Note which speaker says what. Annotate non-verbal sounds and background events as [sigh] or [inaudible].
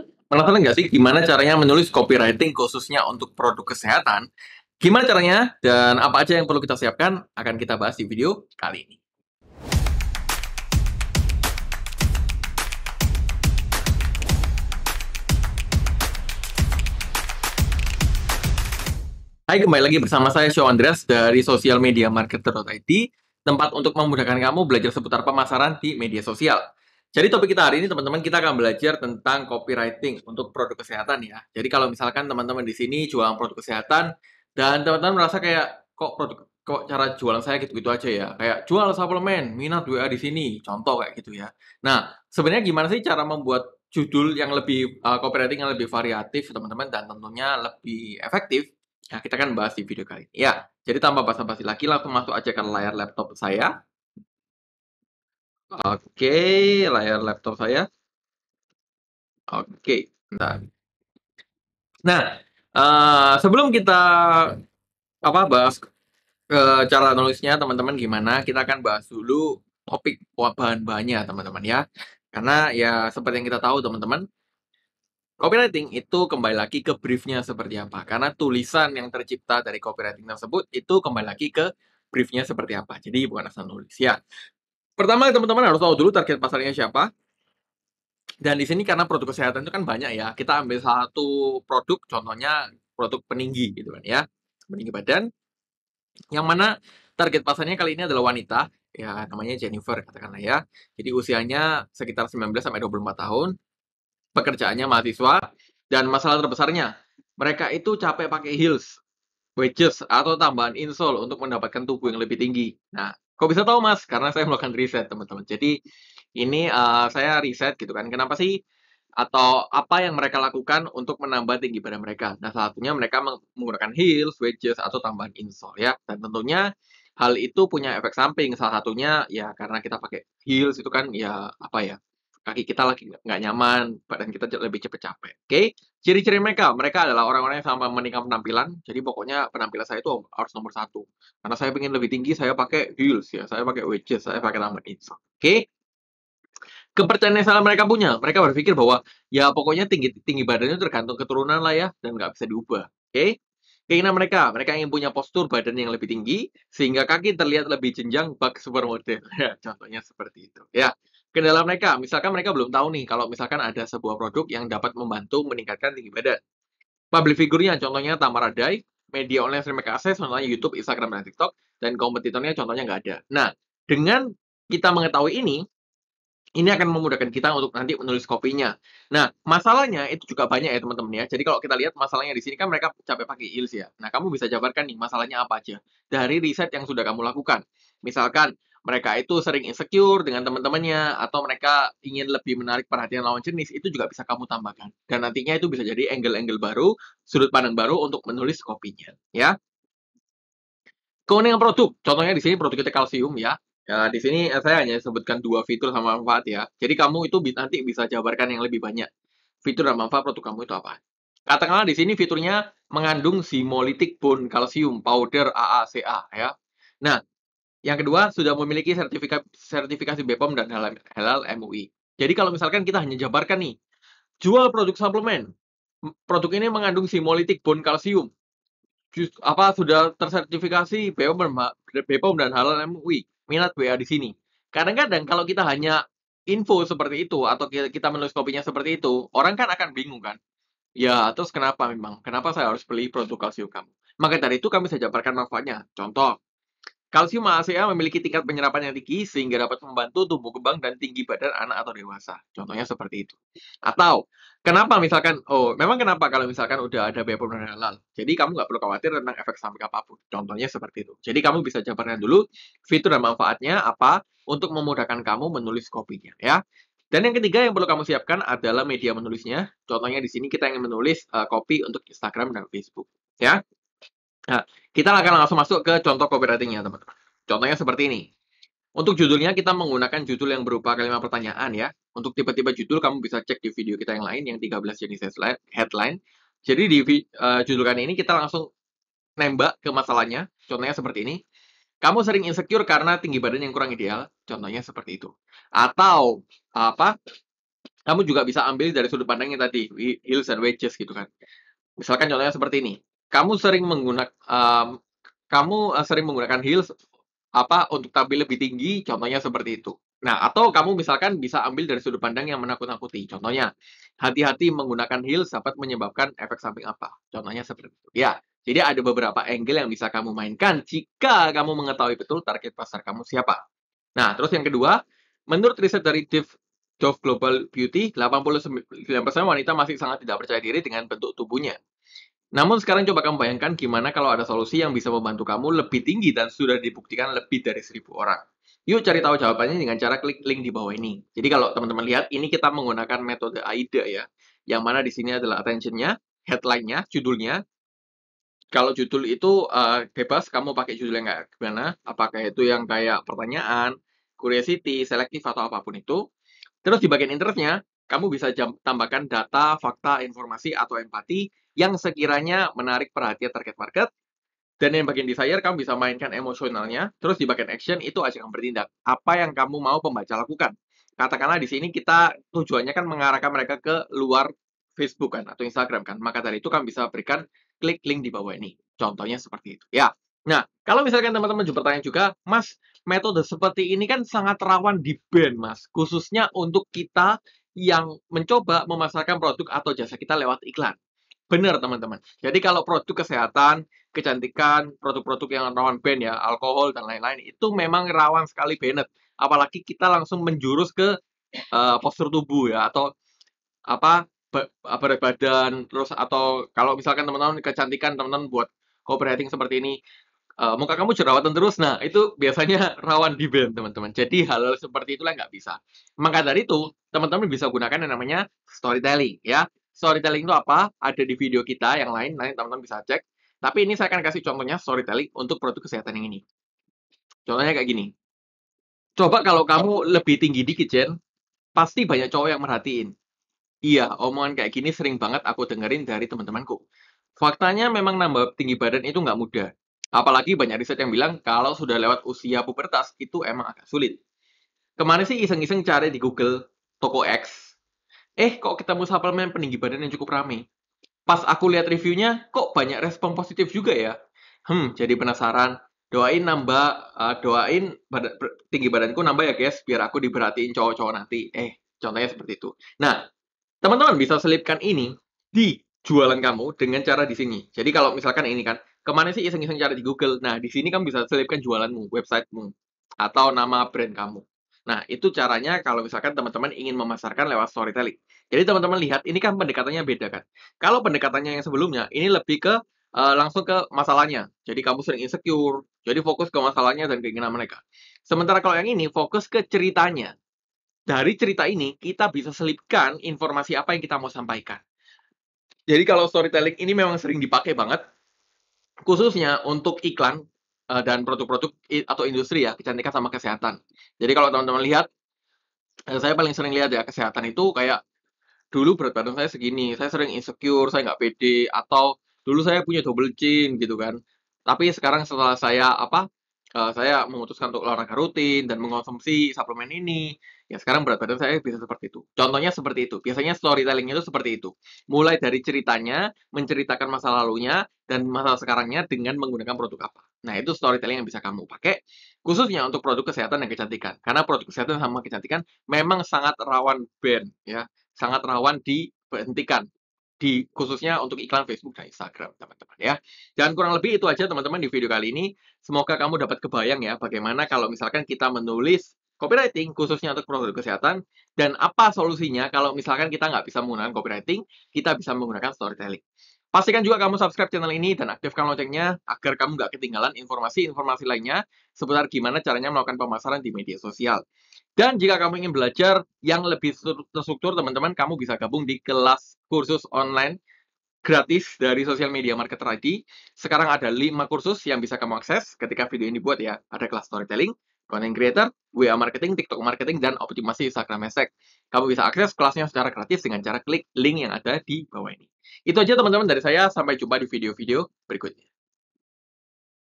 Speaker 1: Penasaran nggak sih gimana caranya menulis copywriting khususnya untuk produk kesehatan? Gimana caranya dan apa aja yang perlu kita siapkan akan kita bahas di video kali ini. Hai, kembali lagi bersama saya Show Andreas dari Social Media Marketer.id tempat untuk memudahkan kamu belajar seputar pemasaran di media sosial. Jadi topik kita hari ini teman-teman kita akan belajar tentang copywriting untuk produk kesehatan ya. Jadi kalau misalkan teman-teman di sini jualan produk kesehatan dan teman-teman merasa kayak kok produk kok cara jualan saya gitu-gitu aja ya. Kayak jual suplemen, minat WA di sini, contoh kayak gitu ya. Nah, sebenarnya gimana sih cara membuat judul yang lebih uh, copywriting yang lebih variatif teman-teman dan tentunya lebih efektif? Nah, kita akan bahas di video kali ini. Ya, jadi tanpa basa-basi lagi langsung masuk aja ke layar laptop saya. Oke, layar laptop saya. Oke, okay, Nah, uh, sebelum kita apa bahas uh, cara nulisnya teman-teman gimana, kita akan bahas dulu topik bahan-bahannya teman-teman ya. Karena ya seperti yang kita tahu teman-teman, Copywriting itu kembali lagi ke briefnya seperti apa. Karena tulisan yang tercipta dari copywriting tersebut itu kembali lagi ke briefnya seperti apa. Jadi bukan asal nulis ya pertama teman-teman harus tahu dulu target pasarnya siapa. Dan di sini karena produk kesehatan itu kan banyak ya, kita ambil satu produk, contohnya produk peninggi gitu kan ya, peninggi badan. Yang mana target pasarnya kali ini adalah wanita, ya namanya Jennifer katakanlah ya. Jadi usianya sekitar 19 sampai 24 tahun, pekerjaannya mahasiswa dan masalah terbesarnya mereka itu capek pakai heels, wedges atau tambahan insole untuk mendapatkan tubuh yang lebih tinggi. Nah, Kok bisa tahu Mas? Karena saya melakukan riset teman-teman. Jadi ini uh, saya riset gitu kan. Kenapa sih atau apa yang mereka lakukan untuk menambah tinggi badan mereka. Nah, salah satunya mereka menggunakan heels, wedges, atau tambahan insole ya. Dan tentunya hal itu punya efek samping. Salah satunya ya karena kita pakai heels itu kan ya apa ya kaki kita lagi nggak nyaman, badan kita lebih cepat capek. Oke, okay? ciri-ciri mereka, mereka adalah orang-orang yang sama meningkat penampilan. Jadi pokoknya penampilan saya itu harus nomor satu. Karena saya ingin lebih tinggi, saya pakai heels ya, saya pakai wedges, saya pakai tambah inside. Oke, okay? kepercayaan yang salah mereka punya. Mereka berpikir bahwa ya pokoknya tinggi tinggi badannya tergantung keturunan lah ya dan nggak bisa diubah. Oke? Okay? Keinginan mereka, mereka ingin punya postur badan yang lebih tinggi sehingga kaki terlihat lebih jenjang bak supermodel. Ya, [laughs] contohnya seperti itu. Ya, Kendala mereka, misalkan mereka belum tahu nih kalau misalkan ada sebuah produk yang dapat membantu meningkatkan tinggi badan. Public figurnya, contohnya Tamara Dai, media online sering mereka akses, contohnya YouTube, Instagram, dan TikTok, dan kompetitornya contohnya nggak ada. Nah, dengan kita mengetahui ini, ini akan memudahkan kita untuk nanti menulis kopinya. Nah, masalahnya itu juga banyak ya teman-teman ya. Jadi kalau kita lihat masalahnya di sini kan mereka capek pakai ILS ya. Nah, kamu bisa jabarkan nih masalahnya apa aja dari riset yang sudah kamu lakukan. Misalkan mereka itu sering insecure dengan teman-temannya atau mereka ingin lebih menarik perhatian lawan jenis itu juga bisa kamu tambahkan dan nantinya itu bisa jadi angle-angle baru sudut pandang baru untuk menulis kopinya ya keunikan produk contohnya di sini produk kita kalsium ya Ya, di sini eh, saya hanya sebutkan dua fitur sama manfaat ya. Jadi kamu itu nanti bisa jabarkan yang lebih banyak. Fitur dan manfaat produk kamu itu apa? Katakanlah di sini fiturnya mengandung simolitik bone kalsium powder AACA ya. Nah, yang kedua, sudah memiliki sertifikat sertifikasi BPOM dan halal MUI. Jadi kalau misalkan kita hanya jabarkan nih, jual produk suplemen. Produk ini mengandung simolitik bone kalsium. Just, apa sudah tersertifikasi BPOM, BPOM dan halal MUI. Minat WA di sini. Kadang-kadang kalau kita hanya info seperti itu atau kita menulis kopinya seperti itu, orang kan akan bingung kan. Ya, terus kenapa memang? Kenapa saya harus beli produk kalsium kamu? Maka dari itu kami saya jabarkan manfaatnya. Contoh, Kalsium ACA memiliki tingkat penyerapan yang tinggi sehingga dapat membantu tumbuh kembang dan tinggi badan anak atau dewasa. Contohnya seperti itu. Atau kenapa misalkan, oh memang kenapa kalau misalkan udah ada biaya pemenuhan halal. Jadi kamu nggak perlu khawatir tentang efek samping apapun. Contohnya seperti itu. Jadi kamu bisa jabarkan dulu fitur dan manfaatnya apa untuk memudahkan kamu menulis kopinya ya. Dan yang ketiga yang perlu kamu siapkan adalah media menulisnya. Contohnya di sini kita ingin menulis uh, untuk Instagram dan Facebook ya. Nah, kita akan langsung masuk ke contoh copywritingnya, teman-teman. Contohnya seperti ini. Untuk judulnya, kita menggunakan judul yang berupa kalimat pertanyaan ya. Untuk tipe-tipe judul, kamu bisa cek di video kita yang lain, yang 13 jenis headline. Jadi di uh, judulkan ini, kita langsung nembak ke masalahnya. Contohnya seperti ini. Kamu sering insecure karena tinggi badan yang kurang ideal. Contohnya seperti itu. Atau, apa, kamu juga bisa ambil dari sudut pandangnya tadi, heels and wedges gitu kan. Misalkan contohnya seperti ini kamu sering menggunakan um, kamu eh, sering menggunakan heels apa untuk tampil lebih tinggi contohnya seperti itu nah atau kamu misalkan bisa ambil dari sudut pandang yang menakut-nakuti contohnya hati-hati menggunakan heels dapat menyebabkan efek samping apa contohnya seperti itu ya jadi ada beberapa angle yang bisa kamu mainkan jika kamu mengetahui betul target pasar kamu siapa nah terus yang kedua menurut riset dari Dave Dove Global Beauty 89% wanita masih sangat tidak percaya diri dengan bentuk tubuhnya namun sekarang coba kamu bayangkan gimana kalau ada solusi yang bisa membantu kamu lebih tinggi dan sudah dibuktikan lebih dari seribu orang. Yuk cari tahu jawabannya dengan cara klik link di bawah ini. Jadi kalau teman-teman lihat, ini kita menggunakan metode AIDA ya. Yang mana di sini adalah attention-nya, headline-nya, judulnya. Kalau judul itu uh, bebas, kamu pakai judul yang kayak gimana. Apakah itu yang kayak pertanyaan, curiosity, selektif, atau apapun itu. Terus di bagian interest-nya, kamu bisa tambahkan data, fakta, informasi, atau empati yang sekiranya menarik perhatian target market. Dan yang bagian desire, kamu bisa mainkan emosionalnya. Terus di bagian action, itu aja yang bertindak. Apa yang kamu mau pembaca lakukan. Katakanlah di sini kita tujuannya kan mengarahkan mereka ke luar Facebook kan atau Instagram kan. Maka dari itu kamu bisa berikan klik link di bawah ini. Contohnya seperti itu. Ya. Nah, kalau misalkan teman-teman juga bertanya juga, Mas, metode seperti ini kan sangat rawan di band, Mas. Khususnya untuk kita yang mencoba memasarkan produk atau jasa kita lewat iklan. Benar, teman-teman. Jadi kalau produk kesehatan, kecantikan, produk-produk yang rawan ban ya, alkohol dan lain-lain itu memang rawan sekali banet. Apalagi kita langsung menjurus ke uh, postur tubuh ya atau apa eh, berat badan terus atau kalau misalkan teman-teman kecantikan teman-teman buat cooperating seperti ini uh, muka kamu jerawatan terus nah itu biasanya [laughs] rawan di band teman-teman jadi hal, hal seperti itulah nggak bisa maka dari itu teman-teman bisa gunakan yang namanya storytelling ya Storytelling itu apa? Ada di video kita yang lain, nanti teman-teman bisa cek. Tapi ini saya akan kasih contohnya storytelling untuk produk kesehatan yang ini. Contohnya kayak gini. Coba kalau kamu lebih tinggi dikit, Jen, pasti banyak cowok yang merhatiin. Iya, omongan kayak gini sering banget aku dengerin dari teman-temanku. Faktanya memang nambah tinggi badan itu nggak mudah. Apalagi banyak riset yang bilang kalau sudah lewat usia pubertas itu emang agak sulit. Kemarin sih iseng-iseng cari di Google, toko X, eh kok kita ketemu suplemen peninggi badan yang cukup rame. Pas aku lihat reviewnya, kok banyak respon positif juga ya? Hmm, jadi penasaran. Doain nambah, uh, doain bad tinggi badanku nambah ya guys, biar aku diperhatiin cowok-cowok nanti. Eh, contohnya seperti itu. Nah, teman-teman bisa selipkan ini di jualan kamu dengan cara di sini. Jadi kalau misalkan ini kan, kemana sih iseng-iseng cara di Google? Nah, di sini kamu bisa selipkan jualanmu, websitemu, atau nama brand kamu. Nah, itu caranya kalau misalkan teman-teman ingin memasarkan lewat storytelling. Jadi teman-teman lihat, ini kan pendekatannya beda kan. Kalau pendekatannya yang sebelumnya, ini lebih ke uh, langsung ke masalahnya. Jadi kamu sering insecure, jadi fokus ke masalahnya dan keinginan mereka. Sementara kalau yang ini, fokus ke ceritanya. Dari cerita ini, kita bisa selipkan informasi apa yang kita mau sampaikan. Jadi kalau storytelling ini memang sering dipakai banget, khususnya untuk iklan Eh, dan produk-produk atau industri ya kecantikan sama kesehatan. Jadi kalau teman-teman lihat, eh, saya paling sering lihat ya kesehatan itu kayak dulu berat badan saya segini, saya sering insecure, saya nggak pede, atau dulu saya punya double chin gitu kan. Tapi sekarang setelah saya apa Eh, saya memutuskan untuk olahraga rutin dan mengonsumsi suplemen ini, ya sekarang berat badan saya bisa seperti itu. Contohnya seperti itu. Biasanya storytellingnya itu seperti itu. Mulai dari ceritanya, menceritakan masa lalunya, dan masa sekarangnya dengan menggunakan produk apa. Nah, itu storytelling yang bisa kamu pakai, khususnya untuk produk kesehatan dan kecantikan. Karena produk kesehatan sama kecantikan memang sangat rawan burn, ya. Sangat rawan dihentikan di khususnya untuk iklan Facebook dan Instagram, teman-teman ya. Dan kurang lebih itu aja teman-teman di video kali ini. Semoga kamu dapat kebayang ya bagaimana kalau misalkan kita menulis copywriting khususnya untuk produk kesehatan dan apa solusinya kalau misalkan kita nggak bisa menggunakan copywriting, kita bisa menggunakan storytelling. Pastikan juga kamu subscribe channel ini dan aktifkan loncengnya agar kamu nggak ketinggalan informasi-informasi lainnya seputar gimana caranya melakukan pemasaran di media sosial. Dan jika kamu ingin belajar yang lebih terstruktur, teman-teman, kamu bisa gabung di kelas kursus online gratis dari Social Media Marketer ID. Sekarang ada 5 kursus yang bisa kamu akses ketika video ini buat ya. Ada kelas storytelling, content creator, WA marketing, TikTok marketing, dan optimasi Instagram hashtag. Kamu bisa akses kelasnya secara gratis dengan cara klik link yang ada di bawah ini. Itu aja teman-teman dari saya, sampai jumpa di video-video berikutnya.